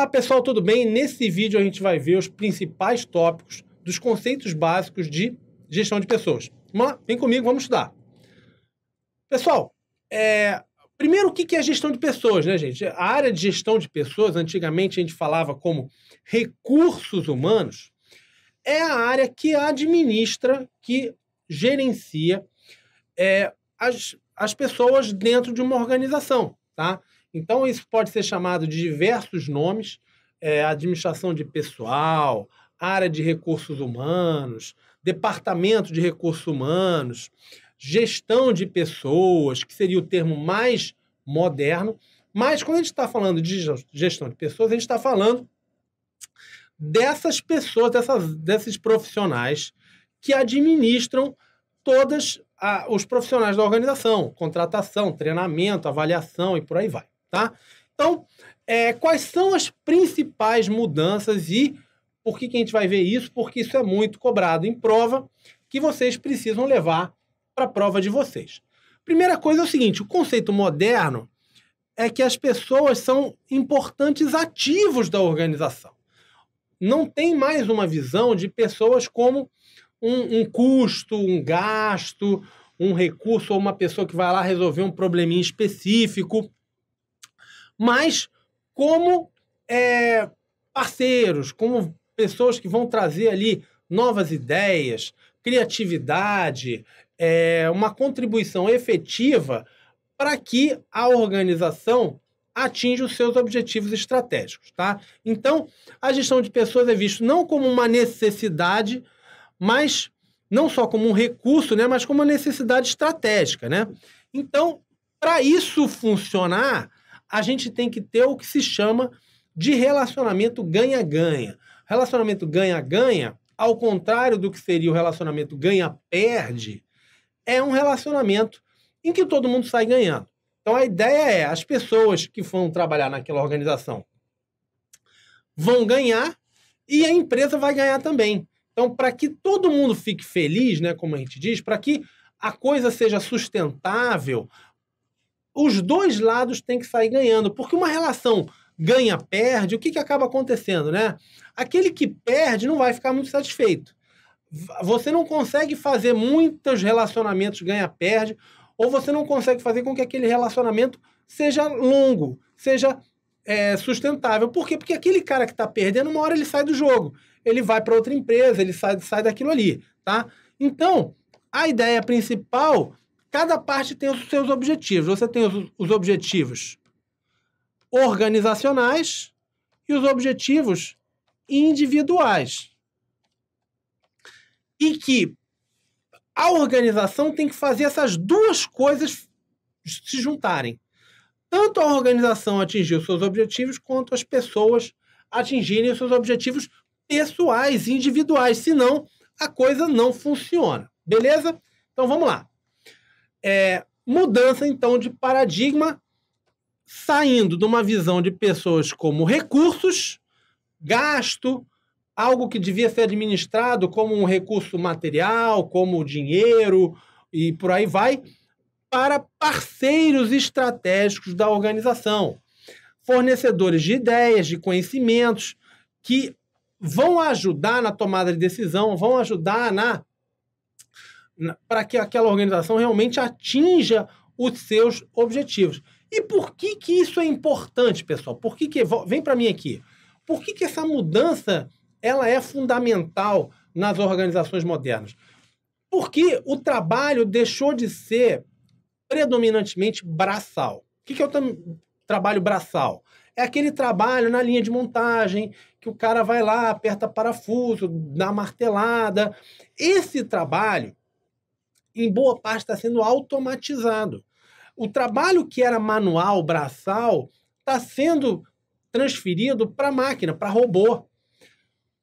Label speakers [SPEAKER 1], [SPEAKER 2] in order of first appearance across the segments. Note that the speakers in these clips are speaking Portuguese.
[SPEAKER 1] Olá pessoal, tudo bem? Nesse vídeo a gente vai ver os principais tópicos dos conceitos básicos de gestão de pessoas. Vamos lá, vem comigo, vamos estudar. Pessoal, é... primeiro o que é gestão de pessoas, né, gente? A área de gestão de pessoas, antigamente a gente falava como recursos humanos, é a área que administra, que gerencia é, as, as pessoas dentro de uma organização, tá? Então, isso pode ser chamado de diversos nomes: é, administração de pessoal, área de recursos humanos, departamento de recursos humanos, gestão de pessoas, que seria o termo mais moderno. Mas, quando a gente está falando de gestão de pessoas, a gente está falando dessas pessoas, dessas, desses profissionais que administram todos os profissionais da organização, contratação, treinamento, avaliação e por aí vai. Tá? Então, é, quais são as principais mudanças e por que, que a gente vai ver isso? Porque isso é muito cobrado em prova que vocês precisam levar para a prova de vocês. Primeira coisa é o seguinte: o conceito moderno é que as pessoas são importantes ativos da organização. Não tem mais uma visão de pessoas como um, um custo, um gasto, um recurso ou uma pessoa que vai lá resolver um probleminha específico mas como é, parceiros, como pessoas que vão trazer ali novas ideias, criatividade, é, uma contribuição efetiva para que a organização atinja os seus objetivos estratégicos, tá? Então, a gestão de pessoas é visto não como uma necessidade, mas não só como um recurso, né, mas como uma necessidade estratégica, né? Então, para isso funcionar, a gente tem que ter o que se chama de relacionamento ganha-ganha. Relacionamento ganha-ganha, ao contrário do que seria o relacionamento ganha-perde, é um relacionamento em que todo mundo sai ganhando. Então a ideia é as pessoas que vão trabalhar naquela organização vão ganhar e a empresa vai ganhar também. Então, para que todo mundo fique feliz, né, como a gente diz, para que a coisa seja sustentável, os dois lados têm que sair ganhando, porque uma relação ganha-perde, o que, que acaba acontecendo, né? Aquele que perde não vai ficar muito satisfeito. Você não consegue fazer muitos relacionamentos ganha-perde, ou você não consegue fazer com que aquele relacionamento seja longo, seja é, sustentável. Por quê? Porque aquele cara que está perdendo, uma hora ele sai do jogo, ele vai para outra empresa, ele sai, sai daquilo ali, tá? Então, a ideia principal Cada parte tem os seus objetivos. Você tem os, os objetivos organizacionais e os objetivos individuais. E que a organização tem que fazer essas duas coisas se juntarem. Tanto a organização atingir os seus objetivos, quanto as pessoas atingirem os seus objetivos pessoais, individuais. Senão, a coisa não funciona. Beleza? Então vamos lá é, mudança, então, de paradigma, saindo de uma visão de pessoas como recursos, gasto, algo que devia ser administrado como um recurso material, como dinheiro e por aí vai, para parceiros estratégicos da organização, fornecedores de ideias, de conhecimentos que vão ajudar na tomada de decisão, vão ajudar na para que aquela organização realmente atinja os seus objetivos. E por que, que isso é importante, pessoal? Por que, que vem para mim aqui? Por que, que essa mudança ela é fundamental nas organizações modernas? Porque o trabalho deixou de ser predominantemente braçal. O que, que é o trabalho braçal? É aquele trabalho na linha de montagem, que o cara vai lá, aperta parafuso, dá martelada. Esse trabalho em boa parte, está sendo automatizado. O trabalho que era manual, braçal, está sendo transferido para máquina, para robô.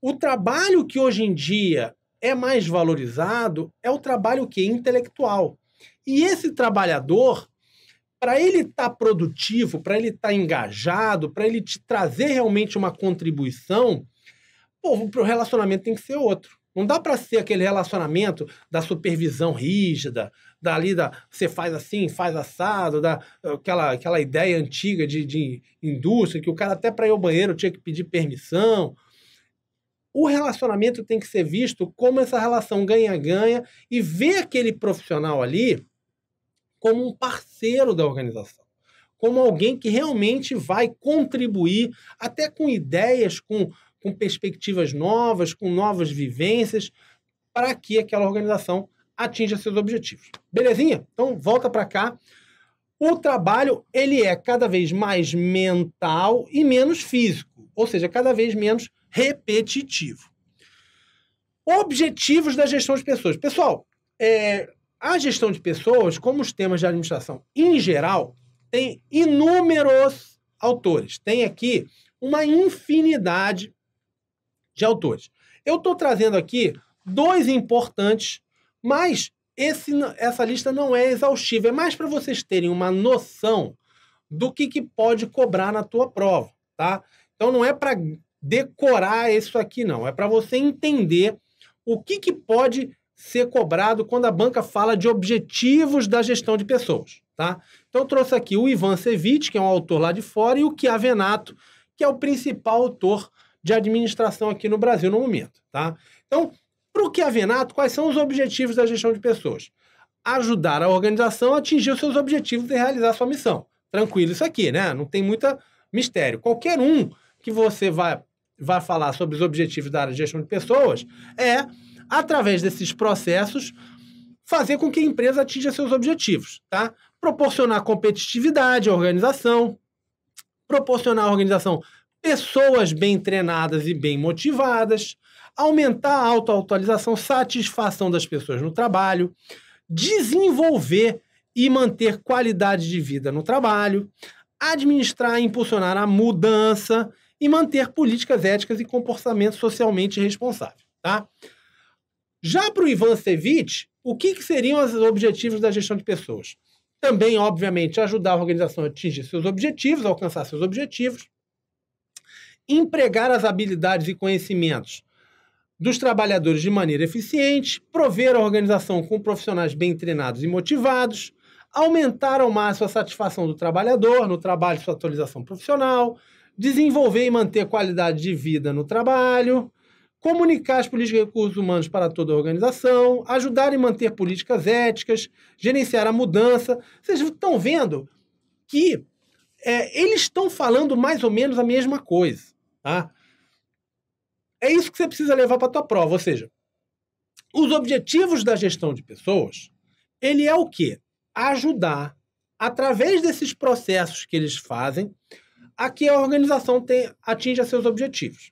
[SPEAKER 1] O trabalho que hoje em dia é mais valorizado é o trabalho que intelectual. E esse trabalhador, para ele estar tá produtivo, para ele estar tá engajado, para ele te trazer realmente uma contribuição, o relacionamento tem que ser outro. Não dá para ser aquele relacionamento da supervisão rígida, dali da você faz assim, faz assado, da aquela, aquela ideia antiga de, de indústria que o cara até para ir ao banheiro tinha que pedir permissão. O relacionamento tem que ser visto como essa relação ganha-ganha e ver aquele profissional ali como um parceiro da organização, como alguém que realmente vai contribuir até com ideias, com com perspectivas novas, com novas vivências, para que aquela organização atinja seus objetivos. Belezinha? Então volta para cá. O trabalho ele é cada vez mais mental e menos físico, ou seja, cada vez menos repetitivo. Objetivos da gestão de pessoas. Pessoal, é, a gestão de pessoas, como os temas de administração em geral, tem inúmeros autores. Tem aqui uma infinidade de autores. Eu estou trazendo aqui dois importantes, mas esse, essa lista não é exaustiva. É mais para vocês terem uma noção do que, que pode cobrar na tua prova, tá? Então não é para decorar isso aqui, não. É para você entender o que, que pode ser cobrado quando a banca fala de objetivos da gestão de pessoas, tá? Então trouxe aqui o Ivan Sevitch, que é um autor lá de fora, e o Venato, que é o principal autor de administração aqui no Brasil no momento. Tá? Então, para o que é Venato, quais são os objetivos da gestão de pessoas? Ajudar a organização a atingir os seus objetivos e realizar sua missão. Tranquilo isso aqui, né? Não tem muito mistério. Qualquer um que você vai, vai falar sobre os objetivos da área de gestão de pessoas é, através desses processos, fazer com que a empresa atinja seus objetivos, tá? Proporcionar competitividade à organização, proporcionar à organização pessoas bem treinadas e bem motivadas, aumentar a autoatualização, satisfação das pessoas no trabalho, desenvolver e manter qualidade de vida no trabalho, administrar e impulsionar a mudança e manter políticas éticas e comportamento socialmente responsável, tá? Já para o Ivan Sevich, o que, que seriam os objetivos da gestão de pessoas? Também, obviamente, ajudar a organização a atingir seus objetivos, a alcançar seus objetivos, empregar as habilidades e conhecimentos dos trabalhadores de maneira eficiente, prover a organização com profissionais bem treinados e motivados, aumentar ao máximo a satisfação do trabalhador no trabalho e sua atualização profissional, desenvolver e manter qualidade de vida no trabalho, comunicar as políticas de recursos humanos para toda a organização, ajudar e manter políticas éticas, gerenciar a mudança. Vocês estão vendo que é, eles estão falando mais ou menos a mesma coisa. Tá? É isso que você precisa levar para a tua prova. Ou seja, os objetivos da gestão de pessoas, ele é o quê? Ajudar, através desses processos que eles fazem, a que a organização atinja seus objetivos.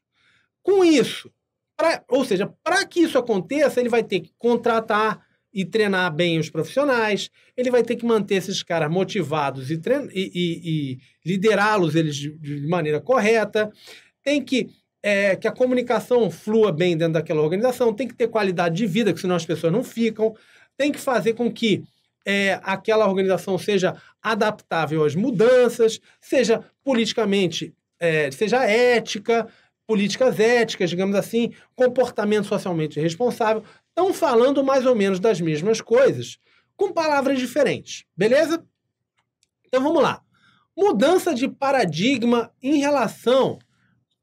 [SPEAKER 1] Com isso, pra, ou seja, para que isso aconteça, ele vai ter que contratar e treinar bem os profissionais, ele vai ter que manter esses caras motivados e, e, e, e liderá-los eles de maneira correta, tem que é, que a comunicação flua bem dentro daquela organização, tem que ter qualidade de vida, que senão as pessoas não ficam, tem que fazer com que é, aquela organização seja adaptável às mudanças, seja politicamente, é, seja ética, políticas éticas, digamos assim, comportamento socialmente responsável. Estão falando mais ou menos das mesmas coisas, com palavras diferentes, beleza? Então vamos lá. Mudança de paradigma em relação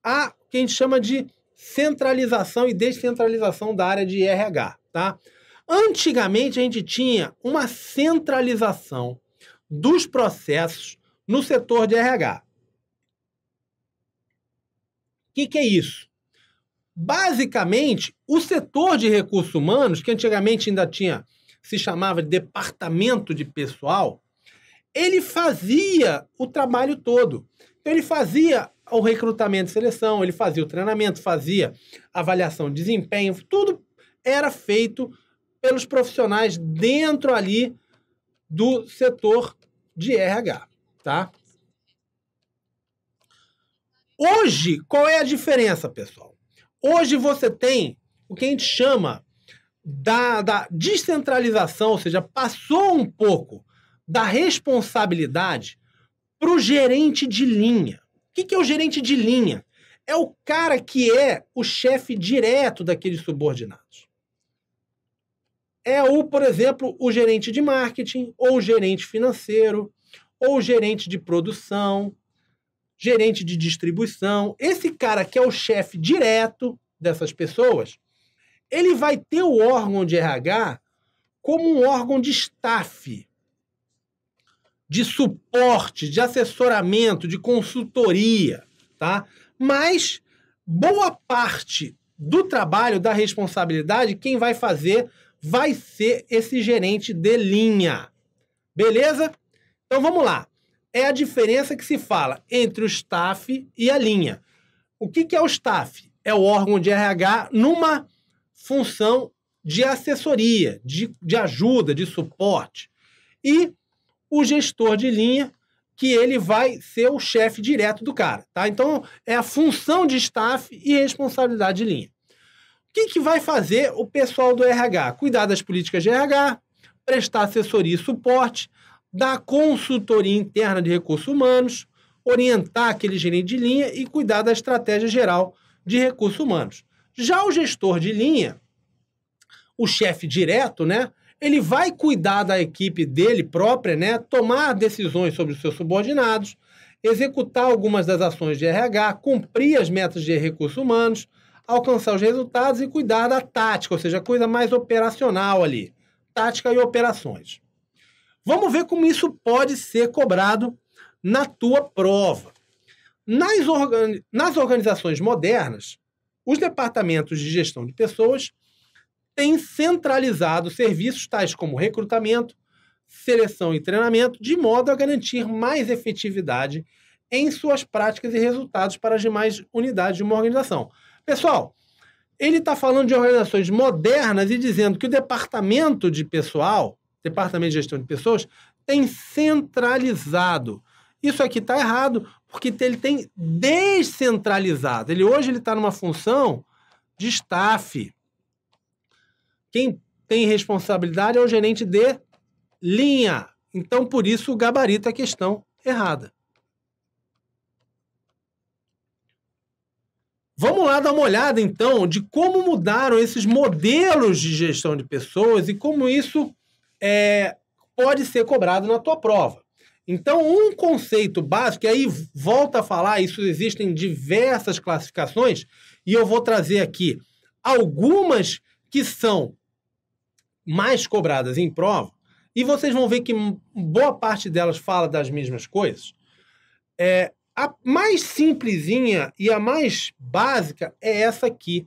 [SPEAKER 1] a que a gente chama de centralização e descentralização da área de RH, tá? Antigamente a gente tinha uma centralização dos processos no setor de RH. O que, que, é isso? Basicamente, o setor de recursos humanos, que antigamente ainda tinha se chamava de departamento de pessoal, ele fazia o trabalho todo. Então, ele fazia o recrutamento e seleção, ele fazia o treinamento, fazia avaliação de desempenho, tudo era feito pelos profissionais dentro ali do setor de RH, tá? Hoje, qual é a diferença, pessoal? Hoje você tem o que a gente chama da, da descentralização, ou seja, passou um pouco da responsabilidade para o gerente de linha. O que é o gerente de linha? É o cara que é o chefe direto daqueles subordinados. É o, por exemplo, o gerente de marketing, ou o gerente financeiro, ou o gerente de produção, gerente de distribuição. Esse cara que é o chefe direto dessas pessoas, ele vai ter o órgão de RH como um órgão de staff de suporte, de assessoramento, de consultoria, tá? Mas boa parte do trabalho, da responsabilidade, quem vai fazer vai ser esse gerente de linha. Beleza? Então vamos lá. É a diferença que se fala entre o staff e a linha. O que, é o staff? É o órgão de RH numa função de assessoria, de, de ajuda, de suporte. E o gestor de linha, que ele vai ser o chefe direto do cara, tá? Então, é a função de staff e responsabilidade de linha. O que, que vai fazer o pessoal do RH? Cuidar das políticas de RH, prestar assessoria e suporte, dar consultoria interna de recursos humanos, orientar aquele gerente de linha e cuidar da estratégia geral de recursos humanos. Já o gestor de linha, o chefe direto, né? ele vai cuidar da equipe dele própria, né? Tomar decisões sobre os seus subordinados, executar algumas das ações de RH, cumprir as metas de recursos humanos, alcançar os resultados e cuidar da tática, ou seja, coisa mais operacional ali, tática e operações. Vamos ver como isso pode ser cobrado na tua prova. Nas, organi nas organizações modernas, os departamentos de gestão de pessoas tem centralizado serviços tais como recrutamento, seleção e treinamento, de modo a garantir mais efetividade em suas práticas e resultados para as demais unidades de uma organização. Pessoal, ele está falando de organizações modernas e dizendo que o departamento de pessoal, departamento de gestão de pessoas, tem centralizado. Isso aqui está errado, porque ele tem descentralizado. Ele hoje ele está numa função de staff. Quem tem responsabilidade é o gerente de linha. Então, por isso, o gabarito é a questão errada. Vamos lá dar uma olhada, então, de como mudaram esses modelos de gestão de pessoas e como isso é, pode ser cobrado na tua prova. Então, um conceito básico, e aí volta a falar, isso existem diversas classificações, e eu vou trazer aqui algumas que são mais cobradas em prova, e vocês vão ver que boa parte delas fala das mesmas coisas, é, a mais simplesinha e a mais básica é essa aqui,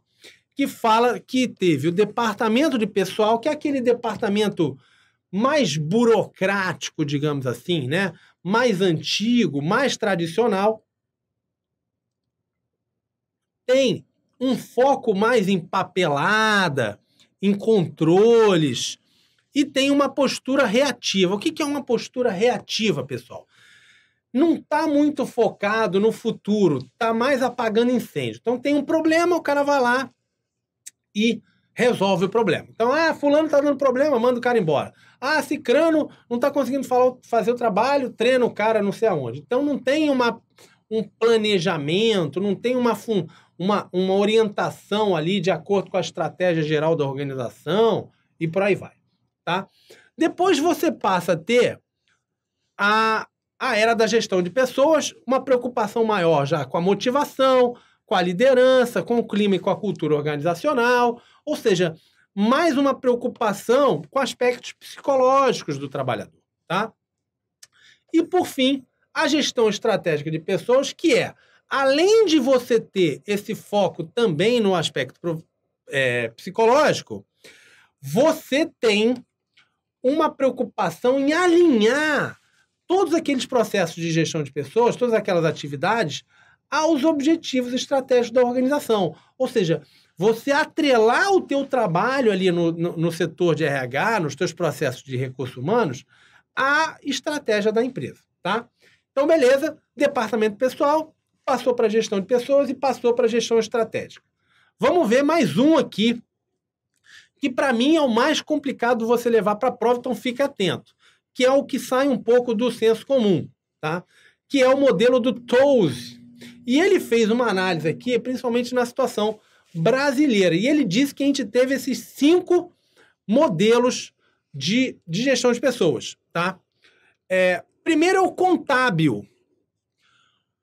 [SPEAKER 1] que fala que teve o departamento de pessoal, que é aquele departamento mais burocrático, digamos assim, né? mais antigo, mais tradicional, tem um foco mais em papelada, em controles e tem uma postura reativa. O que, que é uma postura reativa, pessoal? Não está muito focado no futuro, está mais apagando incêndio. Então tem um problema, o cara vai lá e resolve o problema. Então, ah, fulano está dando problema, manda o cara embora. Ah, Cicrano não está conseguindo falar, fazer o trabalho, treina o cara não sei aonde. Então não tem uma, um planejamento, não tem uma, função uma, uma orientação ali de acordo com a estratégia geral da organização e por aí vai, tá? Depois você passa a ter a, a era da gestão de pessoas, uma preocupação maior já com a motivação, com a liderança, com o clima e com a cultura organizacional, ou seja, mais uma preocupação com aspectos psicológicos do trabalhador, tá? E por fim, a gestão estratégica de pessoas, que é Além de você ter esse foco também no aspecto é, psicológico, você tem uma preocupação em alinhar todos aqueles processos de gestão de pessoas, todas aquelas atividades, aos objetivos estratégicos da organização. Ou seja, você atrelar o teu trabalho ali no, no, no setor de RH, nos teus processos de recursos humanos, à estratégia da empresa, tá? Então, beleza, departamento pessoal, passou para gestão de pessoas e passou para gestão estratégica. Vamos ver mais um aqui, que para mim é o mais complicado você levar para a prova, então fique atento, que é o que sai um pouco do senso comum, tá? Que é o modelo do Toze. E ele fez uma análise aqui, principalmente na situação brasileira, e ele disse que a gente teve esses cinco modelos de, de gestão de pessoas, tá? É, primeiro é o contábil,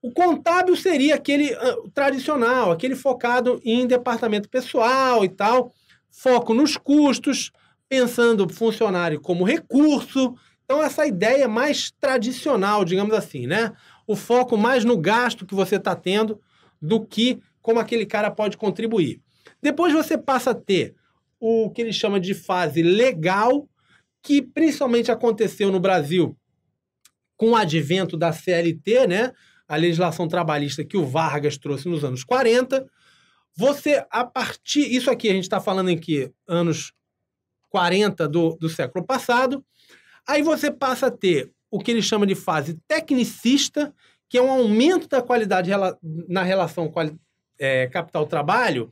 [SPEAKER 1] o contábil seria aquele uh, tradicional, aquele focado em departamento pessoal e tal, foco nos custos, pensando o funcionário como recurso. Então, essa ideia mais tradicional, digamos assim, né? O foco mais no gasto que você está tendo do que como aquele cara pode contribuir. Depois você passa a ter o que ele chama de fase legal, que principalmente aconteceu no Brasil com o advento da CLT, né? a legislação trabalhista que o Vargas trouxe nos anos 40. Você, a partir. Isso aqui a gente está falando em que? Anos 40 do, do século passado. Aí você passa a ter o que ele chama de fase tecnicista, que é um aumento da qualidade na relação quali, é, capital-trabalho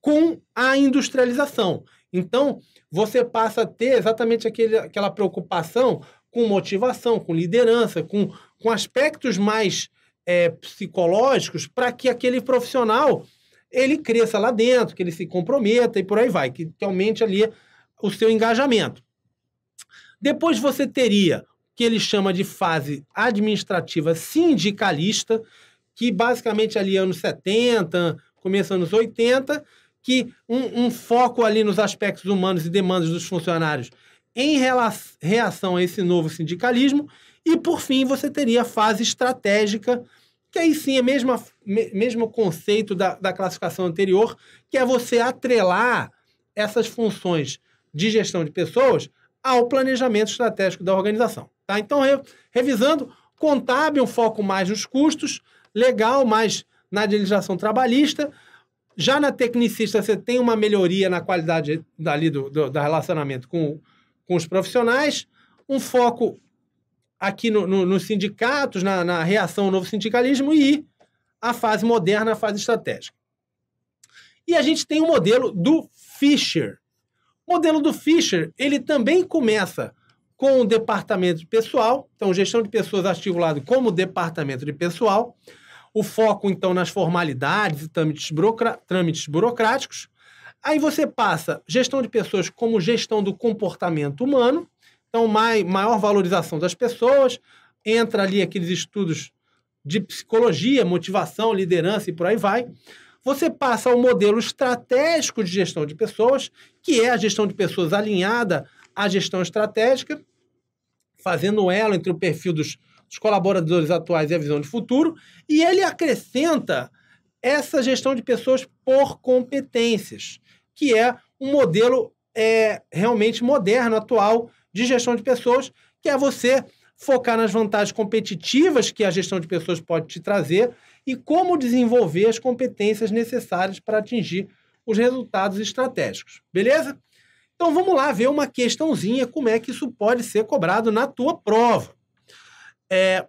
[SPEAKER 1] com a industrialização. Então, você passa a ter exatamente aquele, aquela preocupação com motivação, com liderança, com, com aspectos mais é, psicológicos para que aquele profissional ele cresça lá dentro, que ele se comprometa e por aí vai, que, que aumente ali o seu engajamento. Depois você teria o que ele chama de fase administrativa sindicalista, que basicamente ali anos 70, começo anos 80, que um, um foco ali nos aspectos humanos e demandas dos funcionários em relação, reação a esse novo sindicalismo. E, por fim, você teria a fase estratégica, que aí sim é mesma, mesmo conceito da, da classificação anterior, que é você atrelar essas funções de gestão de pessoas ao planejamento estratégico da organização. Tá? Então, re, revisando, contábil, um foco mais nos custos, legal, mais na legislação trabalhista. Já na tecnicista, você tem uma melhoria na qualidade dali do, do, do relacionamento com, com os profissionais, um foco aqui no, no, nos sindicatos, na, na, reação ao novo sindicalismo e a fase moderna, a fase estratégica. E a gente tem o modelo do Fischer. O modelo do Fischer, ele também começa com o departamento de pessoal, então gestão de pessoas articulado como departamento de pessoal, o foco então nas formalidades e trâmites, trâmites burocráticos. Aí você passa gestão de pessoas como gestão do comportamento humano, então, mai, maior valorização das pessoas, entra ali aqueles estudos de psicologia, motivação, liderança e por aí vai. Você passa ao modelo estratégico de gestão de pessoas, que é a gestão de pessoas alinhada à gestão estratégica, fazendo um elo entre o perfil dos, dos colaboradores atuais e a visão de futuro, e ele acrescenta essa gestão de pessoas por competências, que é um modelo é, realmente moderno, atual, de gestão de pessoas, que é você focar nas vantagens competitivas que a gestão de pessoas pode te trazer e como desenvolver as competências necessárias para atingir os resultados estratégicos. Beleza? Então vamos lá ver uma questãozinha como é que isso pode ser cobrado na tua prova. É,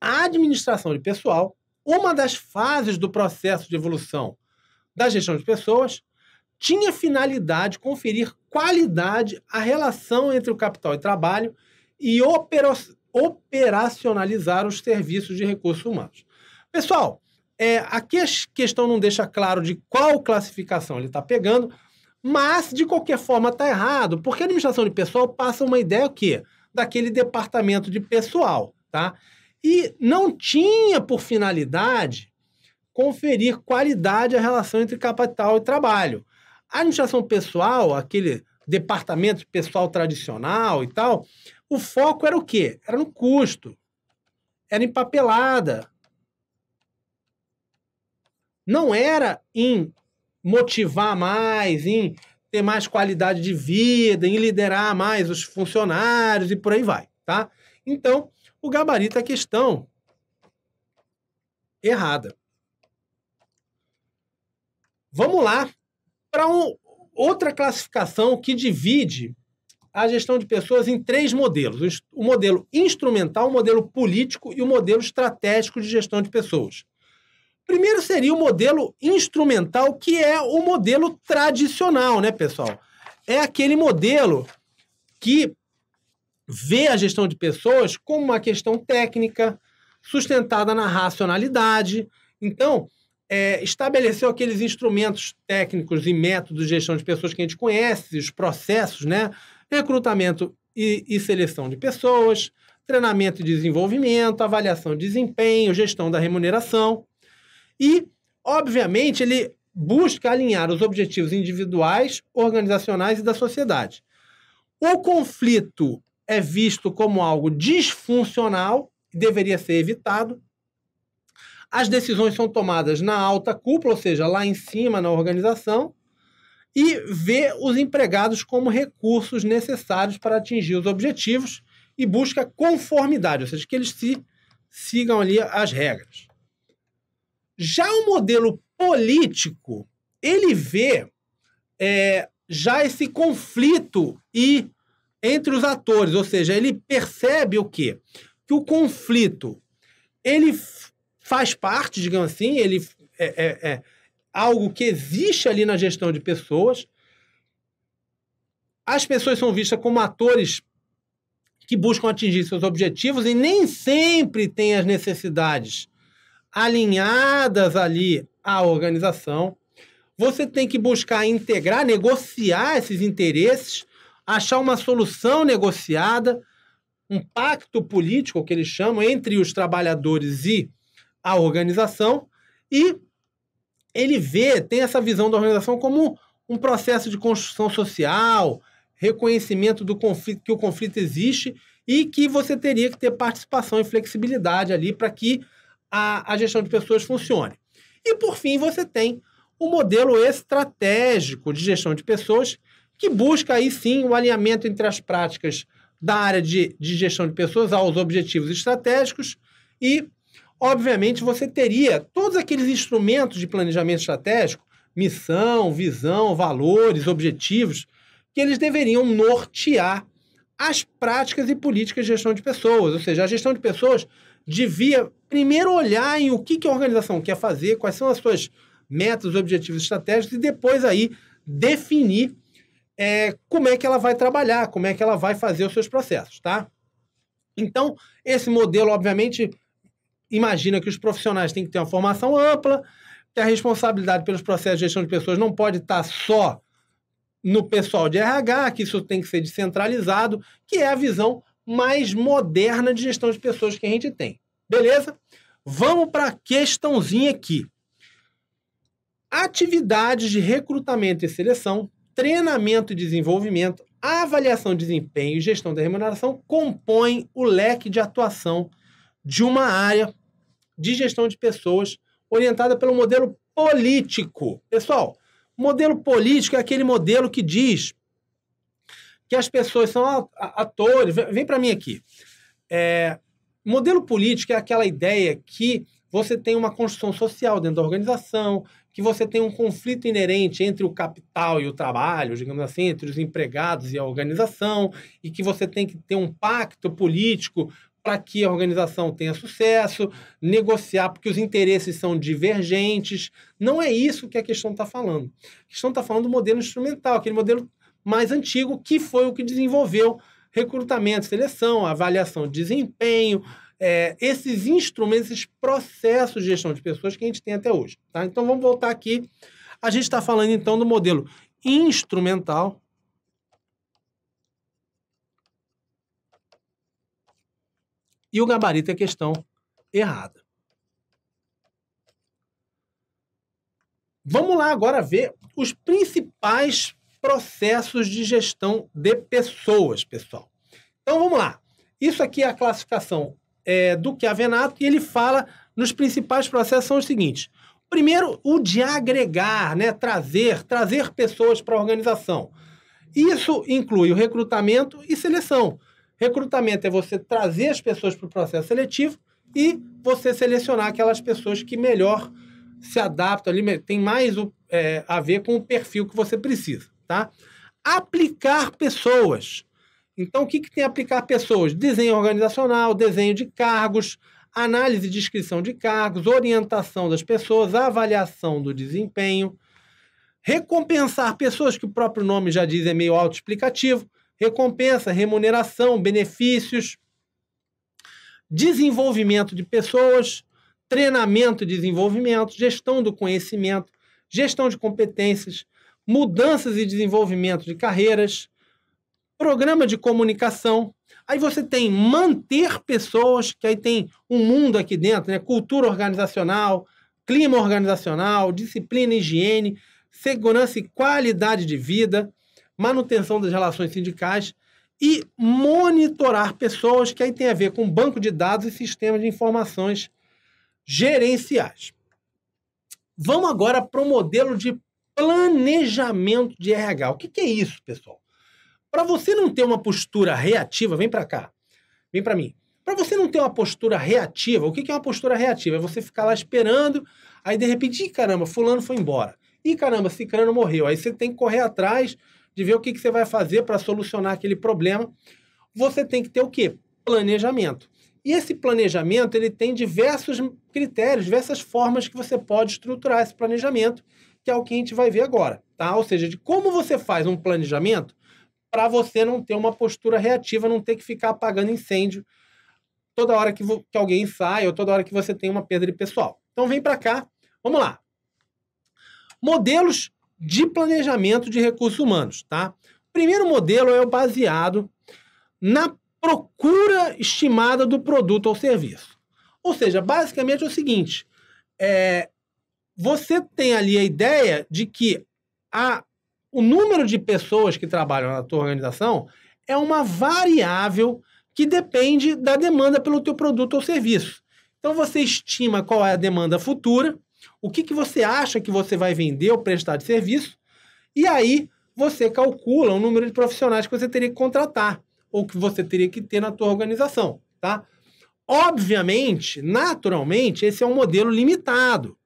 [SPEAKER 1] a administração de pessoal, uma das fases do processo de evolução da gestão de pessoas tinha finalidade conferir qualidade à relação entre o capital e trabalho e operacionalizar os serviços de recursos humanos. Pessoal, é, aqui a questão não deixa claro de qual classificação ele está pegando, mas de qualquer forma está errado, porque a administração de pessoal passa uma ideia o quê? Daquele departamento de pessoal, tá? E não tinha por finalidade conferir qualidade à relação entre capital e trabalho. A administração pessoal, aquele departamento pessoal tradicional e tal, o foco era o quê? Era no custo, era em papelada. Não era em motivar mais, em ter mais qualidade de vida, em liderar mais os funcionários e por aí vai, tá? Então, o gabarito é questão errada. Vamos lá para um, outra classificação que divide a gestão de pessoas em três modelos: o modelo instrumental, o modelo político e o modelo estratégico de gestão de pessoas. Primeiro seria o modelo instrumental, que é o modelo tradicional, né, pessoal? É aquele modelo que vê a gestão de pessoas como uma questão técnica, sustentada na racionalidade. Então, é, estabeleceu aqueles instrumentos técnicos e métodos de gestão de pessoas que a gente conhece, os processos, né? Recrutamento e, e seleção de pessoas, treinamento e desenvolvimento, avaliação de desempenho, gestão da remuneração. E, obviamente, ele busca alinhar os objetivos individuais, organizacionais e da sociedade. O conflito é visto como algo disfuncional, deveria ser evitado, as decisões são tomadas na alta cúpula, ou seja, lá em cima na organização, e vê os empregados como recursos necessários para atingir os objetivos e busca conformidade, ou seja, que eles se sigam ali as regras. Já o modelo político, ele vê é, já esse conflito e entre os atores, ou seja, ele percebe o quê? Que o conflito ele faz parte, digamos assim, ele é, é, é algo que existe ali na gestão de pessoas. As pessoas são vistas como atores que buscam atingir seus objetivos e nem sempre têm as necessidades alinhadas ali à organização. Você tem que buscar integrar, negociar esses interesses, achar uma solução negociada, um pacto político, que eles chamam, entre os trabalhadores e a organização e ele vê, tem essa visão da organização como um processo de construção social, reconhecimento do conflito, que o conflito existe e que você teria que ter participação e flexibilidade ali para que a, a gestão de pessoas funcione. E por fim, você tem o um modelo estratégico de gestão de pessoas, que busca aí sim o alinhamento entre as práticas da área de, de gestão de pessoas aos objetivos estratégicos e obviamente você teria todos aqueles instrumentos de planejamento estratégico, missão, visão, valores, objetivos, que eles deveriam nortear as práticas e políticas de gestão de pessoas. Ou seja, a gestão de pessoas devia primeiro olhar em o que, que a organização quer fazer, quais são as suas metas, objetivos estratégicos, e depois aí definir é, como é que ela vai trabalhar, como é que ela vai fazer os seus processos, tá? Então, esse modelo, obviamente, imagina que os profissionais têm que ter uma formação ampla, que a responsabilidade pelos processos de gestão de pessoas não pode estar tá só no pessoal de RH, que isso tem que ser descentralizado, que é a visão mais moderna de gestão de pessoas que a gente tem. Beleza? Vamos para a questãozinha aqui. Atividades de recrutamento e seleção, treinamento e desenvolvimento, avaliação de desempenho e gestão da remuneração compõem o leque de atuação de uma área de gestão de pessoas orientada pelo modelo político. Pessoal, modelo político é aquele modelo que diz que as pessoas são atores. Vem para mim aqui. É, modelo político é aquela ideia que você tem uma construção social dentro da organização, que você tem um conflito inerente entre o capital e o trabalho, digamos assim, entre os empregados e a organização, e que você tem que ter um pacto político para que a organização tenha sucesso, negociar, porque os interesses são divergentes. Não é isso que a questão está falando. A questão está falando do modelo instrumental, aquele modelo mais antigo, que foi o que desenvolveu recrutamento, seleção, avaliação de desempenho, é, esses instrumentos, esses processos de gestão de pessoas que a gente tem até hoje. Tá? Então vamos voltar aqui. A gente está falando então do modelo instrumental, E o gabarito é questão errada. Vamos lá agora ver os principais processos de gestão de pessoas, pessoal. Então vamos lá. Isso aqui é a classificação é, do que é Avenato e ele fala nos principais processos são os seguintes. Primeiro, o de agregar, né, trazer, trazer pessoas para a organização. Isso inclui o recrutamento e seleção. Recrutamento é você trazer as pessoas para o processo seletivo e você selecionar aquelas pessoas que melhor se adaptam ali, tem mais é, a ver com o perfil que você precisa, tá? Aplicar pessoas. Então, o que, que tem aplicar pessoas? Desenho organizacional, desenho de cargos, análise e descrição de cargos, orientação das pessoas, avaliação do desempenho, recompensar pessoas, que o próprio nome já diz é meio autoexplicativo, recompensa, remuneração, benefícios, desenvolvimento de pessoas, treinamento e desenvolvimento, gestão do conhecimento, gestão de competências, mudanças e desenvolvimento de carreiras, programa de comunicação. Aí você tem manter pessoas, que aí tem um mundo aqui dentro, né? Cultura organizacional, clima organizacional, disciplina, higiene, segurança e qualidade de vida, manutenção das relações sindicais e monitorar pessoas, que aí tem a ver com banco de dados e sistemas de informações gerenciais. Vamos agora para o modelo de planejamento de RH. O que, que é isso, pessoal? Para você não ter uma postura reativa, vem para cá, vem para mim. Para você não ter uma postura reativa, o que, que é uma postura reativa? É você ficar lá esperando, aí de repente, Ih, caramba, fulano foi embora. Ih, caramba, ciclano morreu. Aí você tem que correr atrás de ver o que, que você vai fazer para solucionar aquele problema, você tem que ter o quê? Planejamento. E esse planejamento ele tem diversos critérios, diversas formas que você pode estruturar esse planejamento, que é o que a gente vai ver agora, tá? Ou seja, de como você faz um planejamento para você não ter uma postura reativa, não ter que ficar apagando incêndio toda hora que, que alguém sai ou toda hora que você tem uma perda de pessoal. Então vem para cá, vamos lá. Modelos de planejamento de recursos humanos, tá? O primeiro modelo é o baseado na procura estimada do produto ou serviço. Ou seja, basicamente é o seguinte: é, você tem ali a ideia de que a, o número de pessoas que trabalham na tua organização é uma variável que depende da demanda pelo teu produto ou serviço. Então você estima qual é a demanda futura o que, que você acha que você vai vender ou prestar de serviço? E aí você calcula o número de profissionais que você teria que contratar ou que você teria que ter na tua organização, tá? Obviamente, naturalmente, esse é um modelo limitado,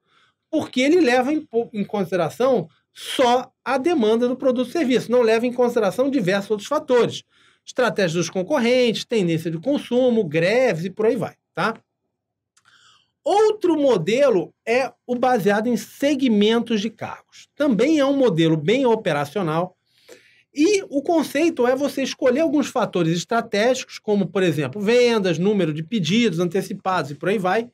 [SPEAKER 1] porque ele leva em, em consideração só a demanda do produto serviço, não leva em consideração diversos outros fatores, estratégias dos concorrentes, tendência de consumo, greves e por aí vai, tá? Outro modelo é o baseado em segmentos de cargos. Também é um modelo bem operacional. E o conceito é você escolher alguns fatores estratégicos, como, por exemplo, vendas, número de pedidos antecipados e por aí vai,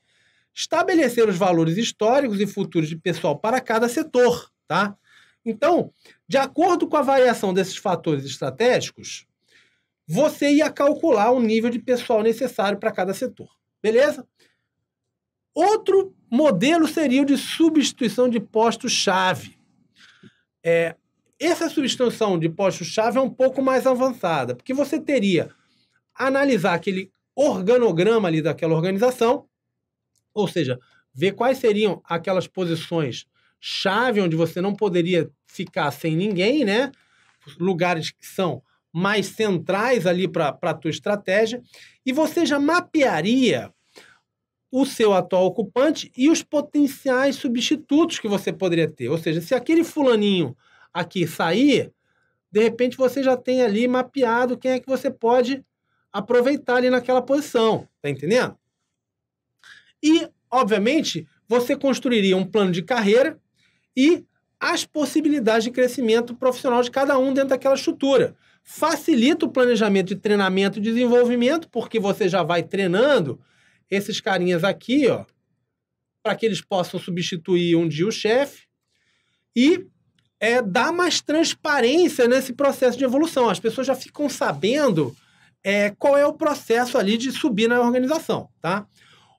[SPEAKER 1] estabelecer os valores históricos e futuros de pessoal para cada setor, tá? Então, de acordo com a variação desses fatores estratégicos, você ia calcular o nível de pessoal necessário para cada setor. Beleza? Outro modelo seria o de substituição de postos-chave. É, essa substituição de postos-chave é um pouco mais avançada, porque você teria analisar aquele organograma ali daquela organização, ou seja, ver quais seriam aquelas posições chave onde você não poderia ficar sem ninguém, né? Lugares que são mais centrais ali para a tua estratégia, e você já mapearia o seu atual ocupante e os potenciais substitutos que você poderia ter. Ou seja, se aquele fulaninho aqui sair, de repente você já tem ali mapeado quem é que você pode aproveitar ali naquela posição. Tá entendendo? E, obviamente, você construiria um plano de carreira e as possibilidades de crescimento profissional de cada um dentro daquela estrutura. Facilita o planejamento de treinamento e desenvolvimento, porque você já vai treinando esses carinhas aqui, ó, para que eles possam substituir um dia o chefe e é, dar mais transparência nesse processo de evolução. As pessoas já ficam sabendo é, qual é o processo ali de subir na organização, tá?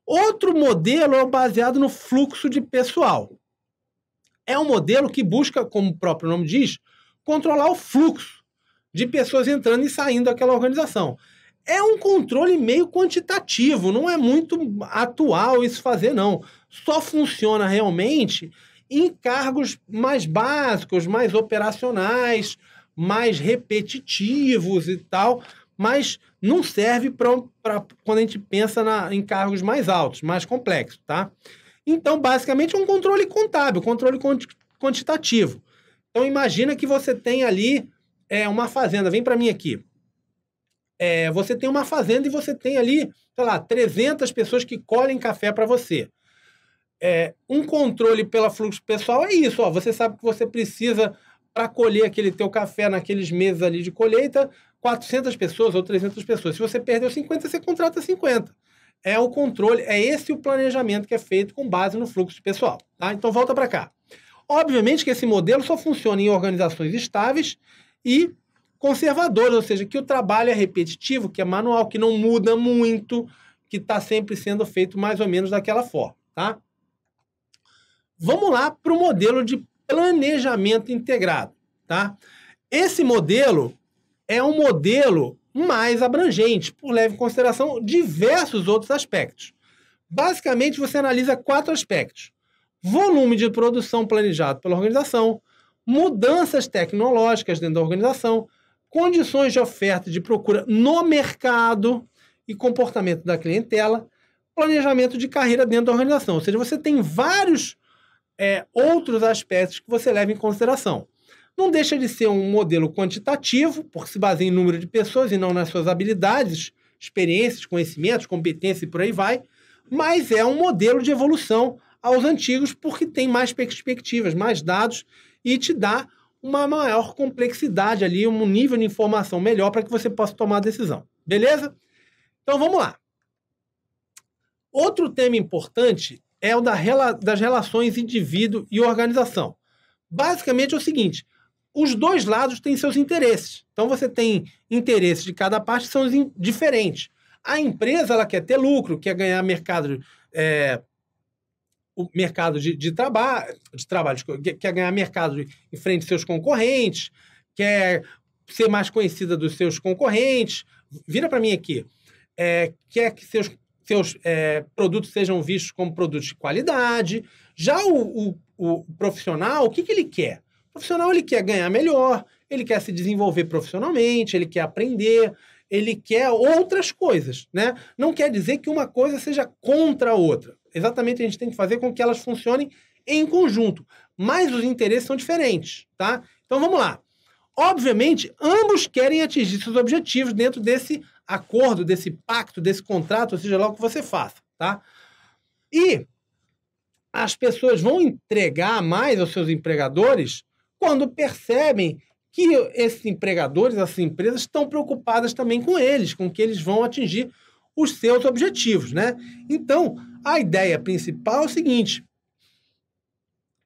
[SPEAKER 1] Outro modelo é baseado no fluxo de pessoal. É um modelo que busca, como o próprio nome diz, controlar o fluxo de pessoas entrando e saindo daquela organização é um controle meio quantitativo, não é muito atual isso fazer, não. Só funciona realmente em cargos mais básicos, mais operacionais, mais repetitivos e tal, mas não serve para quando a gente pensa na, em cargos mais altos, mais complexos, tá? Então, basicamente, é um controle contábil, controle quantitativo. Então, imagina que você tem ali é, uma fazenda, vem para mim aqui é, você tem uma fazenda e você tem ali, sei lá, 300 pessoas que colhem café para você. É, um controle pelo fluxo pessoal é isso, ó, você sabe que você precisa para colher aquele teu café naqueles meses ali de colheita, 400 pessoas ou 300 pessoas. Se você perdeu 50, você contrata 50. É o controle, é esse o planejamento que é feito com base no fluxo pessoal. Tá? Então volta para cá. Obviamente que esse modelo só funciona em organizações estáveis e conservador, ou seja, que o trabalho é repetitivo, que é manual, que não muda muito, que está sempre sendo feito mais ou menos daquela forma, tá? Vamos lá para o modelo de planejamento integrado, tá? Esse modelo é um modelo mais abrangente, por leve em consideração diversos outros aspectos. Basicamente, você analisa quatro aspectos: volume de produção planejado pela organização, mudanças tecnológicas dentro da organização, condições de oferta e de procura no mercado e comportamento da clientela, planejamento de carreira dentro da organização. Ou seja, você tem vários é, outros aspectos que você leva em consideração. Não deixa de ser um modelo quantitativo, porque se baseia em número de pessoas e não nas suas habilidades, experiências, conhecimentos, competência e por aí vai, mas é um modelo de evolução aos antigos, porque tem mais perspectivas, mais dados e te dá uma maior complexidade ali, um nível de informação melhor para que você possa tomar a decisão. Beleza? Então vamos lá. Outro tema importante é o da, das relações indivíduo e organização. Basicamente é o seguinte: os dois lados têm seus interesses. Então você tem interesses de cada parte que são diferentes. A empresa ela quer ter lucro, quer ganhar mercado, é, o mercado de, de, trabalho de trabalho, de, quer ganhar mercado em frente aos seus concorrentes, quer ser mais conhecida dos seus concorrentes. Vira para mim aqui. É, quer que seus, seus é, produtos sejam vistos como produtos de qualidade. Já o, o, o profissional, o que, que ele quer? O profissional ele quer ganhar melhor, ele quer se desenvolver profissionalmente, ele quer aprender, ele quer outras coisas, né? Não quer dizer que uma coisa seja contra a outra exatamente a gente tem que fazer com que elas funcionem em conjunto, mas os interesses são diferentes, tá? Então vamos lá. Obviamente, ambos querem atingir seus objetivos dentro desse acordo, desse pacto, desse contrato, ou seja lá o que você faça, tá? E as pessoas vão entregar mais aos seus empregadores quando percebem que esses empregadores, essas empresas estão preocupadas também com eles, com que eles vão atingir os seus objetivos, né? Então, a ideia principal é o seguinte: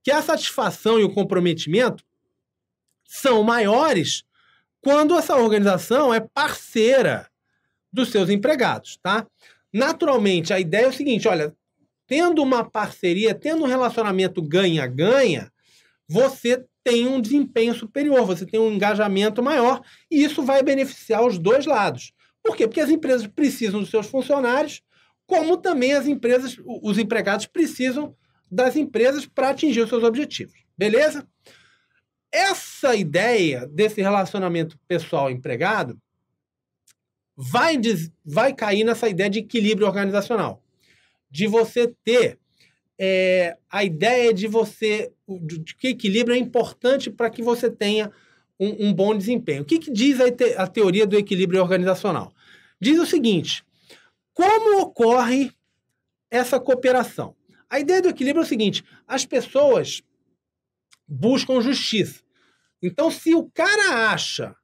[SPEAKER 1] que a satisfação e o comprometimento são maiores quando essa organização é parceira dos seus empregados, tá? Naturalmente, a ideia é o seguinte, olha, tendo uma parceria, tendo um relacionamento ganha-ganha, você tem um desempenho superior, você tem um engajamento maior, e isso vai beneficiar os dois lados. Por quê? Porque as empresas precisam dos seus funcionários como também as empresas, os empregados precisam das empresas para atingir os seus objetivos. Beleza? Essa ideia desse relacionamento pessoal-empregado vai, vai cair nessa ideia de equilíbrio organizacional. De você ter é, a ideia de você. de que equilíbrio é importante para que você tenha um, um, bom desempenho. O que, que diz a, te, a teoria do equilíbrio organizacional? Diz o seguinte: como ocorre essa cooperação? A ideia do equilíbrio é o seguinte: as pessoas buscam justiça. Então, se o cara acha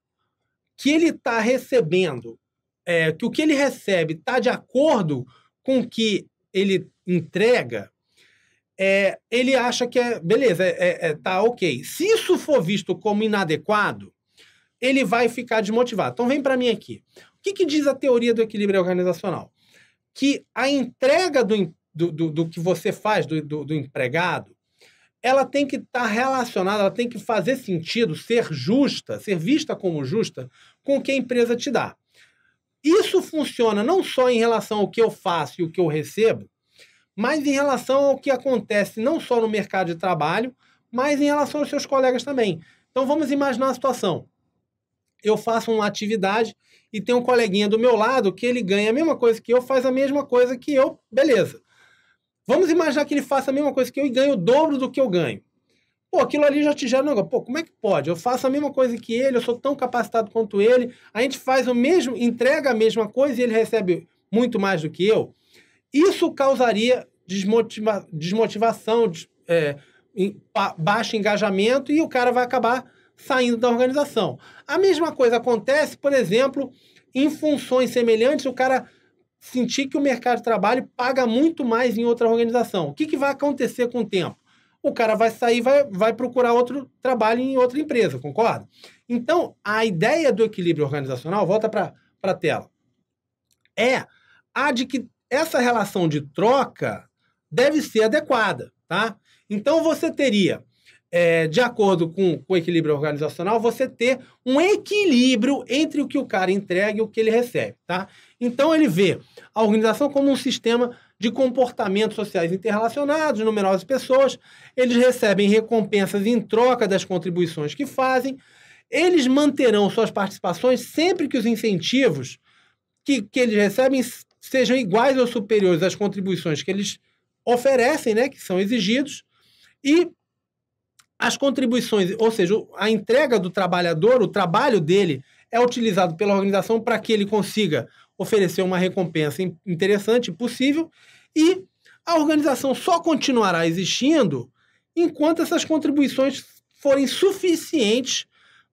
[SPEAKER 1] que ele está recebendo, é, que o que ele recebe está de acordo com o que ele entrega, é, ele acha que é beleza, é, é, é, tá ok. Se isso for visto como inadequado, ele vai ficar desmotivado. Então, vem para mim aqui. O que, que diz a teoria do equilíbrio organizacional? que a entrega do, do, do, do que você faz, do, do, do empregado, ela tem que estar tá relacionada, ela tem que fazer sentido, ser justa, ser vista como justa com o que a empresa te dá. Isso funciona não só em relação ao que eu faço e o que eu recebo, mas em relação ao que acontece não só no mercado de trabalho, mas em relação aos seus colegas também. Então vamos imaginar a situação. Eu faço uma atividade e tem um coleguinha do meu lado que ele ganha a mesma coisa que eu, faz a mesma coisa que eu, beleza. Vamos imaginar que ele faça a mesma coisa que eu e ganhe o dobro do que eu ganho. Pô, aquilo ali já te gera um negócio. Pô, como é que pode? Eu faço a mesma coisa que ele, eu sou tão capacitado quanto ele, a gente faz o mesmo, entrega a mesma coisa e ele recebe muito mais do que eu. Isso causaria desmotiva, desmotivação, des, é, em, ba, baixo engajamento e o cara vai acabar saindo da organização. A mesma coisa acontece, por exemplo, em funções semelhantes, o cara sentir que o mercado de trabalho paga muito mais em outra organização. O que, que vai acontecer com o tempo? O cara vai sair vai, vai procurar outro trabalho em outra empresa, concorda? Então, a ideia do equilíbrio organizacional, volta para a tela, é a de que essa relação de troca deve ser adequada, tá? Então, você teria é, de acordo com, com o equilíbrio organizacional, você ter um equilíbrio entre o que o cara entrega e o que ele recebe, tá? Então, ele vê a organização como um sistema de comportamentos sociais interrelacionados, numerosas pessoas, eles recebem recompensas em troca das contribuições que fazem, eles manterão suas participações sempre que os incentivos que, que eles recebem sejam iguais ou superiores às contribuições que eles oferecem, né, que são exigidos, e as contribuições, ou seja, a entrega do trabalhador, o trabalho dele, é utilizado pela organização para que ele consiga oferecer uma recompensa interessante, possível, e a organização só continuará existindo enquanto essas contribuições forem suficientes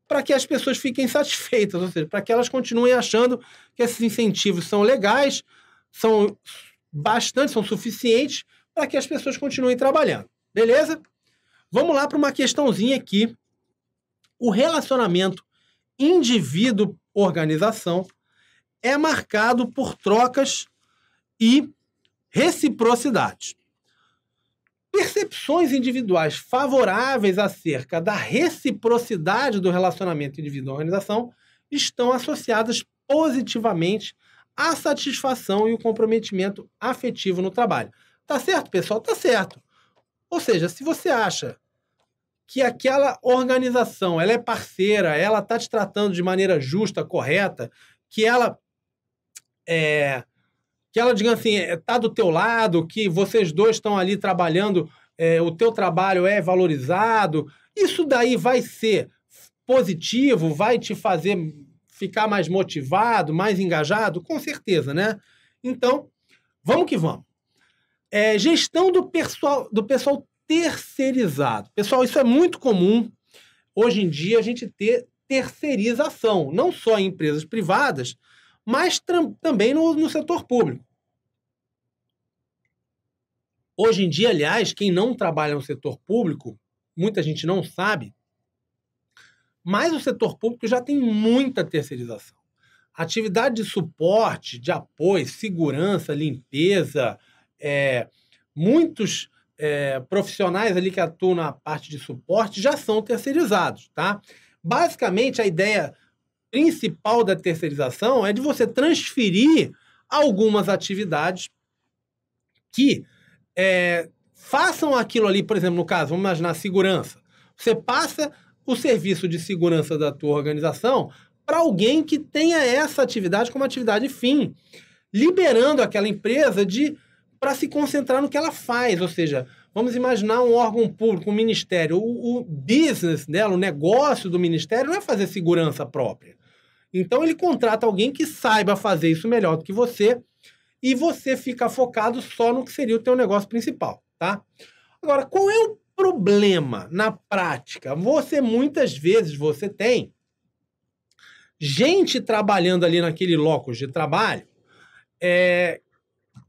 [SPEAKER 1] para que as pessoas fiquem satisfeitas, ou seja, para que elas continuem achando que esses incentivos são legais, são bastante, são suficientes para que as pessoas continuem trabalhando. Beleza? Vamos lá para uma questãozinha aqui. O relacionamento indivíduo-organização é marcado por trocas e reciprocidade. Percepções individuais favoráveis acerca da reciprocidade do relacionamento indivíduo-organização estão associadas positivamente à satisfação e o comprometimento afetivo no trabalho. Tá certo, pessoal? Tá certo. Ou seja, se você acha que aquela organização ela é parceira, ela está te tratando de maneira justa, correta, que ela é, que ela diga assim está é, do teu lado, que vocês dois estão ali trabalhando, é, o teu trabalho é valorizado, isso daí vai ser positivo, vai te fazer ficar mais motivado, mais engajado, com certeza, né? Então, vamos que vamos. É, gestão do pessoal, do pessoal terceirizado. Pessoal, isso é muito comum hoje em dia a gente ter terceirização, não só em empresas privadas, mas também no, no setor público. Hoje em dia, aliás, quem não trabalha no setor público, muita gente não sabe, mas o setor público já tem muita terceirização. Atividade de suporte, de apoio, segurança, limpeza, é, muitos é, profissionais ali que atuam na parte de suporte já são terceirizados, tá? Basicamente, a ideia principal da terceirização é de você transferir algumas atividades que é, façam aquilo ali, por exemplo, no caso, vamos imaginar segurança. Você passa o serviço de segurança da tua organização para alguém que tenha essa atividade como atividade fim, liberando aquela empresa de para se concentrar no que ela faz, ou seja, vamos imaginar um órgão público, um ministério, o, o business dela, o negócio do ministério não é fazer segurança própria. Então ele contrata alguém que saiba fazer isso melhor do que você e você fica focado só no que seria o teu negócio principal, tá? Agora, qual é o problema na prática? Você muitas vezes você tem gente trabalhando ali naquele locus de trabalho é,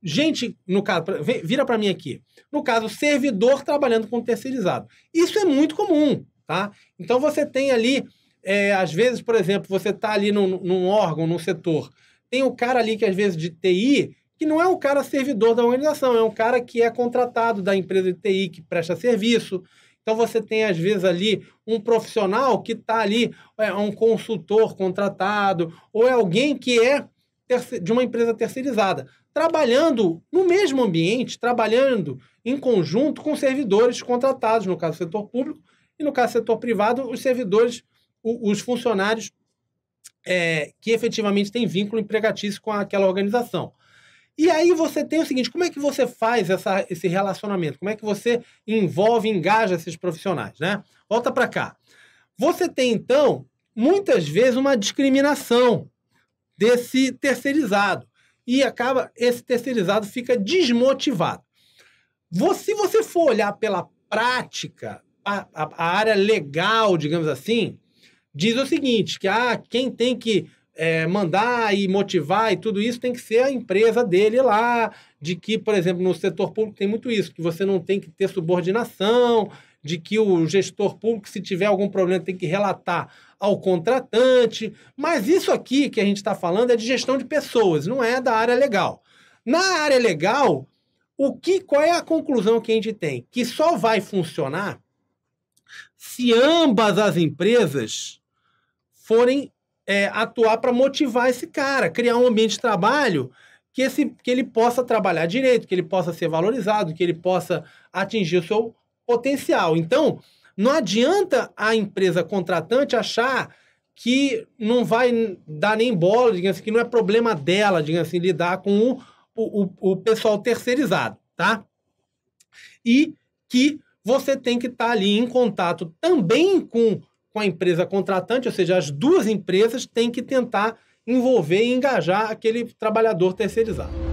[SPEAKER 1] gente, no caso, vira para mim aqui. No caso, servidor trabalhando com terceirizado. Isso é muito comum, tá? Então você tem ali, é, às vezes, por exemplo, você está ali num, num, órgão, num setor. Tem o um cara ali que, às vezes, de TI, que não é um cara servidor da organização, é um cara que é contratado da empresa de TI que presta serviço. Então você tem, às vezes, ali um profissional que está ali, é um consultor contratado, ou é alguém que é de uma empresa terceirizada trabalhando no mesmo ambiente, trabalhando em conjunto com servidores contratados, no caso setor público, e no caso setor privado, os servidores, os funcionários é, que efetivamente têm vínculo empregatício com aquela organização. E aí você tem o seguinte: como é que você faz essa, esse relacionamento? Como é que você envolve, engaja esses profissionais, né? Volta para cá. Você tem então muitas vezes uma discriminação desse terceirizado e acaba esse terceirizado fica desmotivado. se você for olhar pela prática, a, a, a, área legal, digamos assim, diz o seguinte, que ah, quem tem que é, mandar e motivar e tudo isso tem que ser a empresa dele lá, de que, por exemplo, no setor público tem muito isso, que você não tem que ter subordinação, de que o gestor público, se tiver algum problema, tem que relatar ao contratante. Mas isso aqui que a gente está falando é de gestão de pessoas, não é da área legal. Na área legal, o que, qual é a conclusão que a gente tem? Que só vai funcionar se ambas as empresas forem é, atuar para motivar esse cara, criar um ambiente de trabalho que, esse, que ele possa trabalhar direito, que ele possa ser valorizado, que ele possa atingir o seu potencial. Então, não adianta a empresa contratante achar que não vai dar nem bola, digamos assim, que não é problema dela, digamos assim, lidar com o, o, o pessoal terceirizado, tá? E que você tem que estar tá ali em contato também com, com a empresa contratante, ou seja, as duas empresas têm que tentar envolver e engajar aquele trabalhador terceirizado.